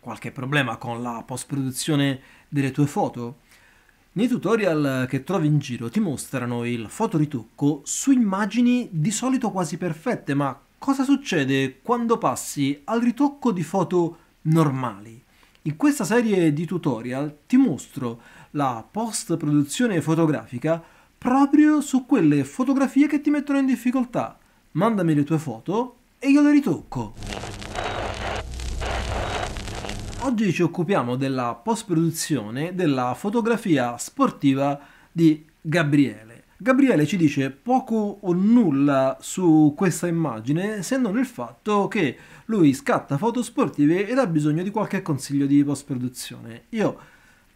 qualche problema con la post-produzione delle tue foto? Nei tutorial che trovi in giro ti mostrano il fotoritocco su immagini di solito quasi perfette, ma cosa succede quando passi al ritocco di foto normali? In questa serie di tutorial ti mostro la post-produzione fotografica proprio su quelle fotografie che ti mettono in difficoltà. Mandami le tue foto e io le ritocco. Oggi ci occupiamo della post-produzione della fotografia sportiva di Gabriele. Gabriele ci dice poco o nulla su questa immagine se non il fatto che lui scatta foto sportive ed ha bisogno di qualche consiglio di post-produzione. Io,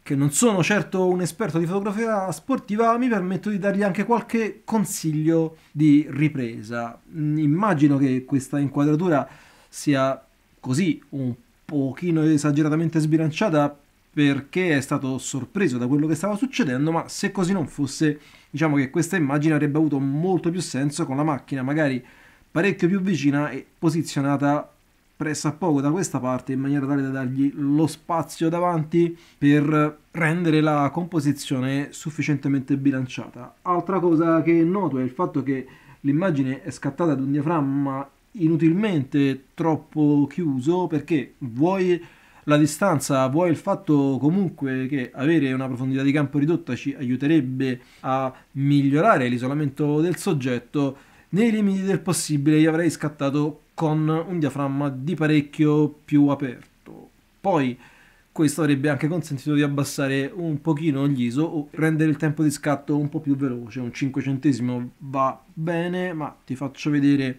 che non sono certo un esperto di fotografia sportiva, mi permetto di dargli anche qualche consiglio di ripresa. Mm, immagino che questa inquadratura sia così un po' pochino esageratamente sbilanciata perché è stato sorpreso da quello che stava succedendo, ma se così non fosse, diciamo che questa immagine avrebbe avuto molto più senso con la macchina magari parecchio più vicina e posizionata pressa poco da questa parte in maniera tale da dargli lo spazio davanti per rendere la composizione sufficientemente bilanciata. Altra cosa che noto è il fatto che l'immagine è scattata ad un diaframma inutilmente troppo chiuso perché vuoi la distanza, vuoi il fatto comunque che avere una profondità di campo ridotta ci aiuterebbe a migliorare l'isolamento del soggetto, nei limiti del possibile gli avrei scattato con un diaframma di parecchio più aperto. Poi questo avrebbe anche consentito di abbassare un pochino gli ISO o rendere il tempo di scatto un po' più veloce, un 5 centesimo va bene, ma ti faccio vedere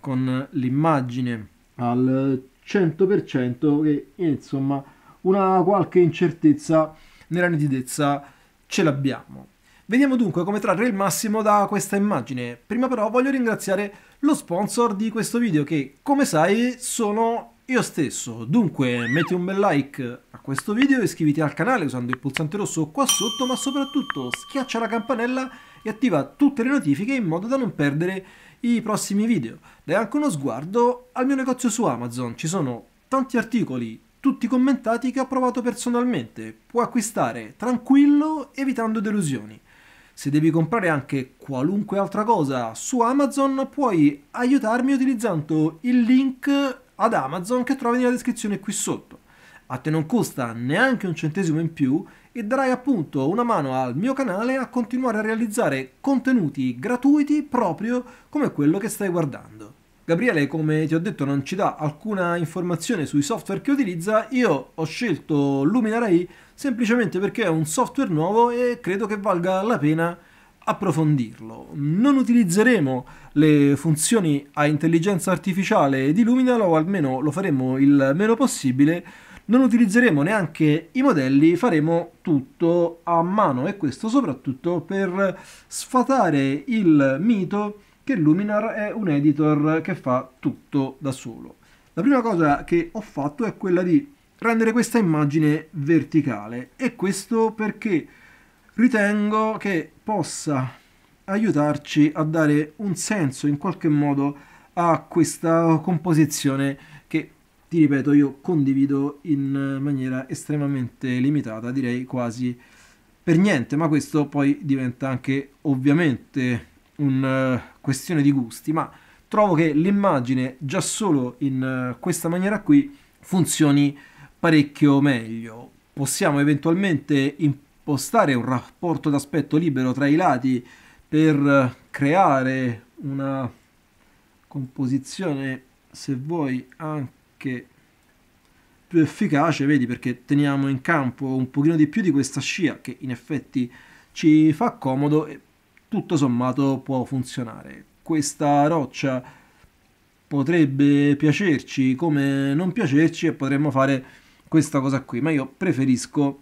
con l'immagine al 100% che insomma una qualche incertezza nella nitidezza ce l'abbiamo. Vediamo dunque come trarre il massimo da questa immagine. Prima però voglio ringraziare lo sponsor di questo video che, come sai, sono io stesso. Dunque metti un bel like a questo video, iscriviti al canale usando il pulsante rosso qua sotto, ma soprattutto schiaccia la campanella e attiva tutte le notifiche in modo da non perdere i prossimi video. Dai anche uno sguardo al mio negozio su Amazon, ci sono tanti articoli, tutti commentati che ho provato personalmente. Puoi acquistare tranquillo evitando delusioni. Se devi comprare anche qualunque altra cosa su Amazon puoi aiutarmi utilizzando il link ad Amazon che trovi nella descrizione qui sotto. A te non costa neanche un centesimo in più e darai appunto una mano al mio canale a continuare a realizzare contenuti gratuiti proprio come quello che stai guardando. Gabriele, come ti ho detto, non ci dà alcuna informazione sui software che utilizza. Io ho scelto Luminary semplicemente perché è un software nuovo e credo che valga la pena approfondirlo. Non utilizzeremo le funzioni a intelligenza artificiale di Luminal o almeno lo faremo il meno possibile. Non utilizzeremo neanche i modelli, faremo tutto a mano e questo soprattutto per sfatare il mito che Luminar è un editor che fa tutto da solo. La prima cosa che ho fatto è quella di rendere questa immagine verticale e questo perché ritengo che possa aiutarci a dare un senso in qualche modo a questa composizione che ti ripeto io condivido in maniera estremamente limitata direi quasi per niente ma questo poi diventa anche ovviamente una eh, questione di gusti ma trovo che l'immagine già solo in eh, questa maniera qui funzioni parecchio meglio possiamo eventualmente imparare spostare un rapporto d'aspetto libero tra i lati per eh, creare una composizione, se vuoi, anche più efficace, vedi, perché teniamo in campo un pochino di più di questa scia che in effetti ci fa comodo e tutto sommato può funzionare. Questa roccia potrebbe piacerci come non piacerci e potremmo fare questa cosa qui, ma io preferisco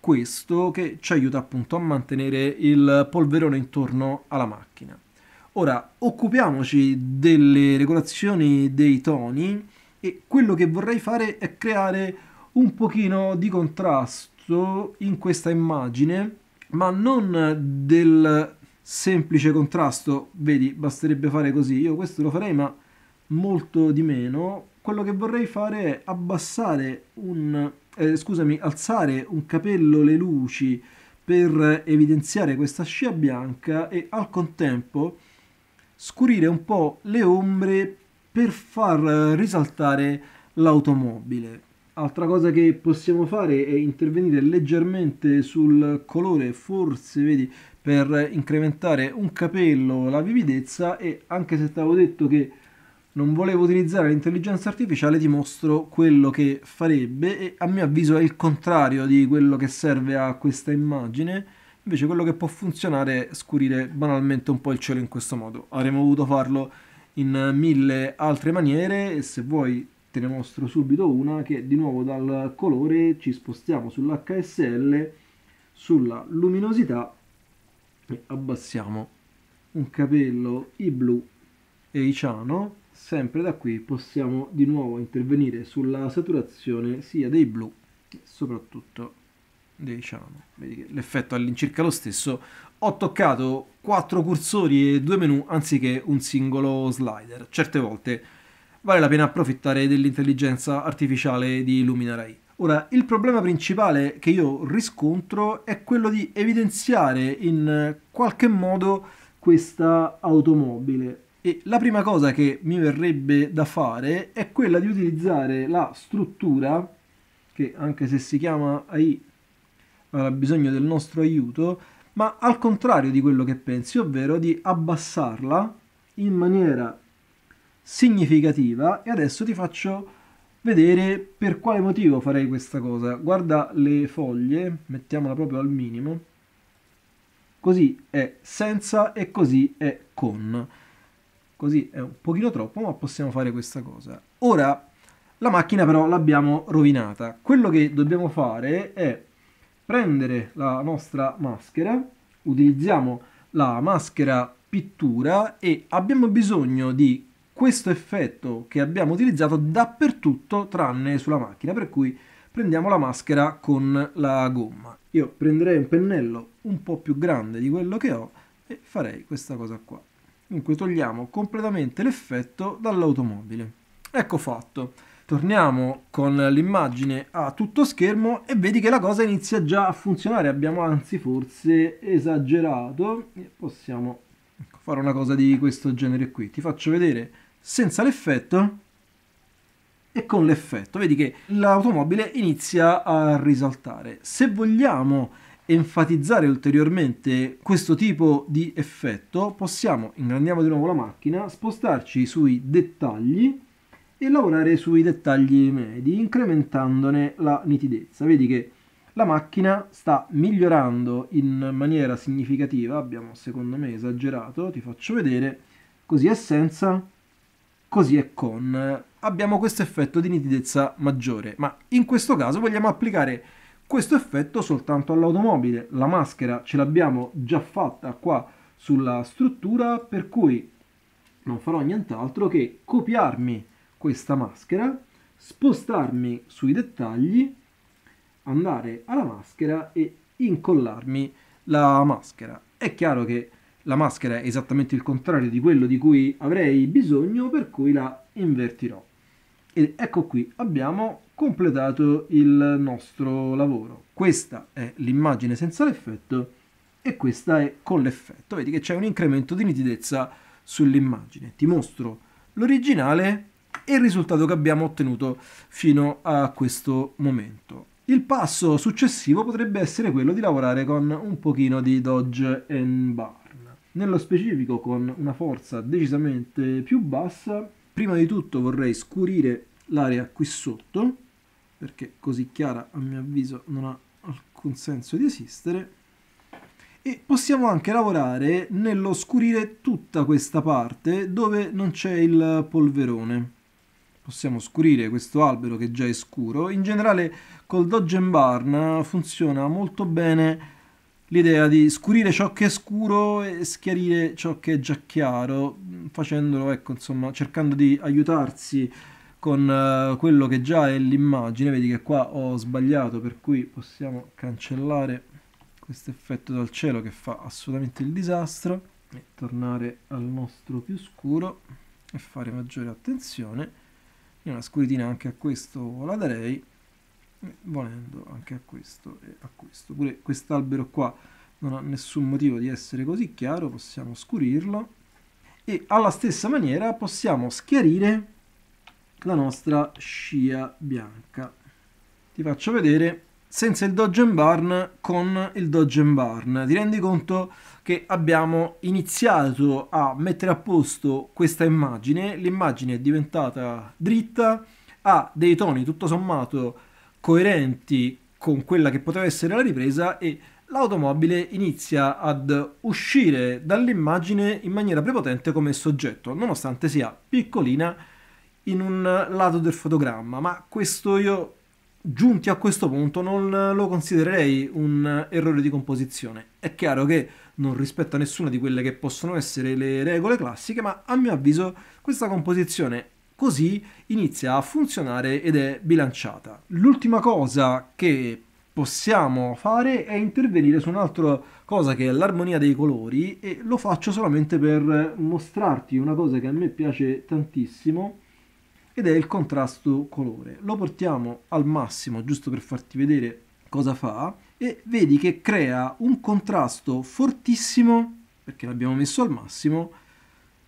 questo che ci aiuta appunto a mantenere il polverone intorno alla macchina. Ora occupiamoci delle regolazioni dei toni e quello che vorrei fare è creare un pochino di contrasto in questa immagine, ma non del semplice contrasto, vedi, basterebbe fare così, io questo lo farei ma molto di meno. Quello che vorrei fare è abbassare un eh, scusami, alzare un capello le luci per evidenziare questa scia bianca e al contempo scurire un po' le ombre per far risaltare l'automobile. Altra cosa che possiamo fare è intervenire leggermente sul colore, forse vedi, per incrementare un capello la vividezza e anche se ti avevo detto che non volevo utilizzare l'intelligenza artificiale, ti mostro quello che farebbe e a mio avviso è il contrario di quello che serve a questa immagine. Invece quello che può funzionare è scurire banalmente un po' il cielo in questo modo. Avremmo voluto farlo in mille altre maniere e se vuoi te ne mostro subito una che di nuovo dal colore ci spostiamo sull'HSL, sulla luminosità e abbassiamo un capello i blu e i ciano sempre da qui possiamo di nuovo intervenire sulla saturazione sia dei blu che soprattutto dei ciano. Vedi che l'effetto è all'incirca lo stesso. Ho toccato quattro cursori e due menu anziché un singolo slider. Certe volte vale la pena approfittare dell'intelligenza artificiale di Luminary. Ora, il problema principale che io riscontro è quello di evidenziare in qualche modo questa automobile e la prima cosa che mi verrebbe da fare è quella di utilizzare la struttura, che anche se si chiama AI avrà bisogno del nostro aiuto, ma al contrario di quello che pensi, ovvero di abbassarla in maniera significativa e adesso ti faccio vedere per quale motivo farei questa cosa. Guarda le foglie, mettiamola proprio al minimo, così è senza e così è con così è un pochino troppo, ma possiamo fare questa cosa. Ora, la macchina però l'abbiamo rovinata. Quello che dobbiamo fare è prendere la nostra maschera, utilizziamo la maschera pittura e abbiamo bisogno di questo effetto che abbiamo utilizzato dappertutto tranne sulla macchina, per cui prendiamo la maschera con la gomma. Io prenderei un pennello un po' più grande di quello che ho e farei questa cosa qua. Dunque togliamo completamente l'effetto dall'automobile. Ecco fatto. Torniamo con l'immagine a tutto schermo e vedi che la cosa inizia già a funzionare, abbiamo anzi forse esagerato, possiamo ecco, fare una cosa di questo genere qui. Ti faccio vedere senza l'effetto e con l'effetto. Vedi che l'automobile inizia a risaltare. Se vogliamo enfatizzare ulteriormente questo tipo di effetto, possiamo, ingrandiamo di nuovo la macchina, spostarci sui dettagli e lavorare sui dettagli medi, incrementandone la nitidezza. Vedi che la macchina sta migliorando in maniera significativa, abbiamo secondo me esagerato, ti faccio vedere, così è senza, così è con. Abbiamo questo effetto di nitidezza maggiore, ma in questo caso vogliamo applicare questo effetto soltanto all'automobile. La maschera ce l'abbiamo già fatta qua sulla struttura, per cui non farò nient'altro che copiarmi questa maschera, spostarmi sui dettagli, andare alla maschera e incollarmi la maschera. È chiaro che la maschera è esattamente il contrario di quello di cui avrei bisogno, per cui la invertirò. Ed ecco qui abbiamo completato il nostro lavoro. Questa è l'immagine senza l'effetto e questa è con l'effetto. Vedi che c'è un incremento di nitidezza sull'immagine. Ti mostro l'originale e il risultato che abbiamo ottenuto fino a questo momento. Il passo successivo potrebbe essere quello di lavorare con un pochino di dodge and barn, nello specifico con una forza decisamente più bassa. Prima di tutto vorrei scurire l'area qui sotto perché così chiara a mio avviso non ha alcun senso di esistere e possiamo anche lavorare nell'oscurire tutta questa parte dove non c'è il polverone possiamo scurire questo albero che già è scuro in generale col Dodge and Barn funziona molto bene l'idea di scurire ciò che è scuro e schiarire ciò che è già chiaro facendolo ecco insomma cercando di aiutarsi con uh, quello che già è l'immagine vedi che qua ho sbagliato per cui possiamo cancellare questo effetto dal cielo che fa assolutamente il disastro e tornare al nostro più scuro e fare maggiore attenzione e una scuritina anche a questo la darei volendo anche a questo e a questo pure quest'albero qua non ha nessun motivo di essere così chiaro possiamo scurirlo e alla stessa maniera possiamo schiarire la nostra scia bianca. Ti faccio vedere senza il Dodge Barn con il Dodge Barn. Ti rendi conto che abbiamo iniziato a mettere a posto questa immagine, l'immagine è diventata dritta, ha dei toni tutto sommato coerenti con quella che poteva essere la ripresa e l'automobile inizia ad uscire dall'immagine in maniera prepotente come soggetto, nonostante sia piccolina in un lato del fotogramma, ma questo io, giunti a questo punto, non lo considererei un errore di composizione. È chiaro che non rispetta nessuna di quelle che possono essere le regole classiche, ma a mio avviso questa composizione così inizia a funzionare ed è bilanciata. L'ultima cosa che possiamo fare è intervenire su un'altra cosa che è l'armonia dei colori e lo faccio solamente per mostrarti una cosa che a me piace tantissimo ed è il contrasto colore. Lo portiamo al massimo giusto per farti vedere cosa fa e vedi che crea un contrasto fortissimo, perché l'abbiamo messo al massimo,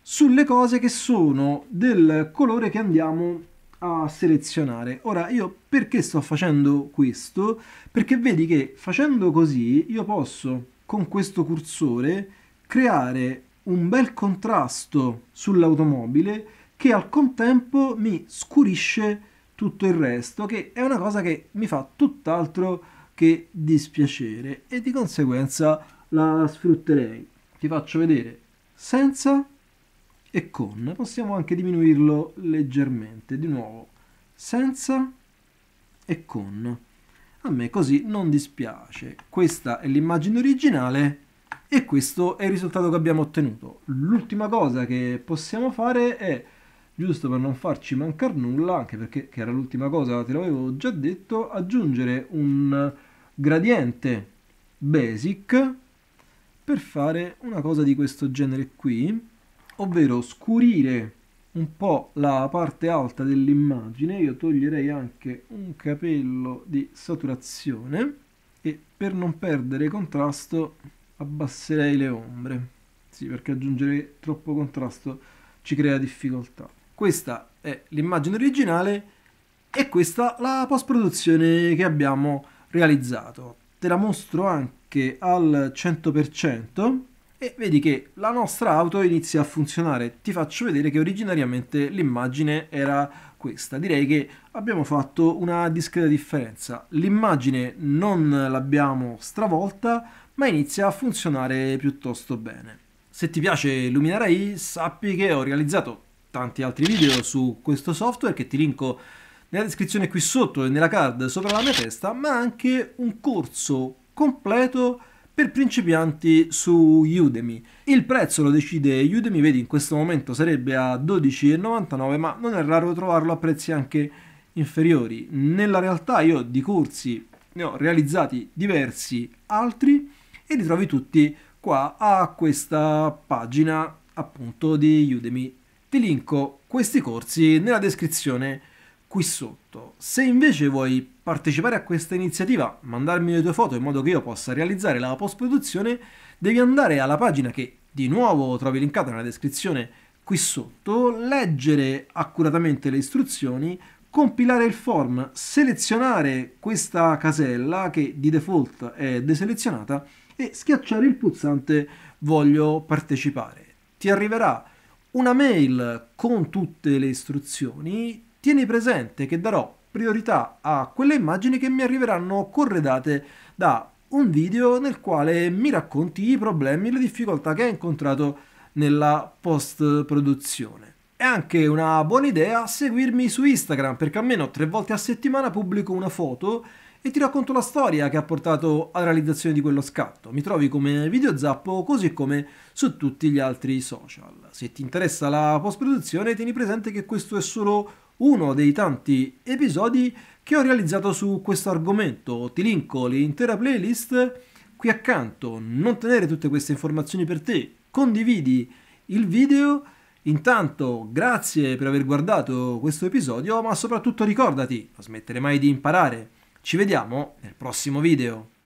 sulle cose che sono del colore che andiamo a selezionare. Ora io perché sto facendo questo? Perché vedi che facendo così io posso con questo cursore creare un bel contrasto sull'automobile che al contempo mi scurisce tutto il resto, che è una cosa che mi fa tutt'altro che dispiacere e di conseguenza la sfrutterei. Ti faccio vedere senza e con. Possiamo anche diminuirlo leggermente, di nuovo senza e con. A me così non dispiace. Questa è l'immagine originale e questo è il risultato che abbiamo ottenuto. L'ultima cosa che possiamo fare è giusto per non farci mancare nulla, anche perché che era l'ultima cosa, te l'avevo già detto, aggiungere un gradiente basic per fare una cosa di questo genere qui, ovvero scurire un po' la parte alta dell'immagine, io toglierei anche un capello di saturazione e per non perdere contrasto abbasserei le ombre, sì perché aggiungere troppo contrasto ci crea difficoltà. Questa è l'immagine originale e questa la post-produzione che abbiamo realizzato. Te la mostro anche al 100% e vedi che la nostra auto inizia a funzionare. Ti faccio vedere che originariamente l'immagine era questa. Direi che abbiamo fatto una discreta differenza. L'immagine non l'abbiamo stravolta, ma inizia a funzionare piuttosto bene. Se ti piace Luminara I, sappi che ho realizzato tanti altri video su questo software che ti linko nella descrizione qui sotto e nella card sopra la mia testa, ma anche un corso completo per principianti su Udemy. Il prezzo lo decide Udemy, vedi in questo momento sarebbe a 12,99, ma non è raro trovarlo a prezzi anche inferiori. Nella realtà io di corsi ne ho realizzati diversi altri e li trovi tutti qua a questa pagina appunto di Udemy ti linko questi corsi nella descrizione qui sotto. Se invece vuoi partecipare a questa iniziativa, mandarmi le tue foto in modo che io possa realizzare la post-produzione, devi andare alla pagina che di nuovo trovi linkata nella descrizione qui sotto, leggere accuratamente le istruzioni, compilare il form, selezionare questa casella che di default è deselezionata e schiacciare il pulsante voglio partecipare. Ti arriverà una mail con tutte le istruzioni, tieni presente che darò priorità a quelle immagini che mi arriveranno corredate da un video nel quale mi racconti i problemi e le difficoltà che hai incontrato nella post produzione. È anche una buona idea seguirmi su Instagram perché almeno tre volte a settimana pubblico una foto e ti racconto la storia che ha portato alla realizzazione di quello scatto. Mi trovi come Video Zappo così come su tutti gli altri social. Se ti interessa la post-produzione tieni presente che questo è solo uno dei tanti episodi che ho realizzato su questo argomento. Ti linko l'intera playlist qui accanto. Non tenere tutte queste informazioni per te. Condividi il video. Intanto grazie per aver guardato questo episodio, ma soprattutto ricordati, non smettere mai di imparare. Ci vediamo nel prossimo video.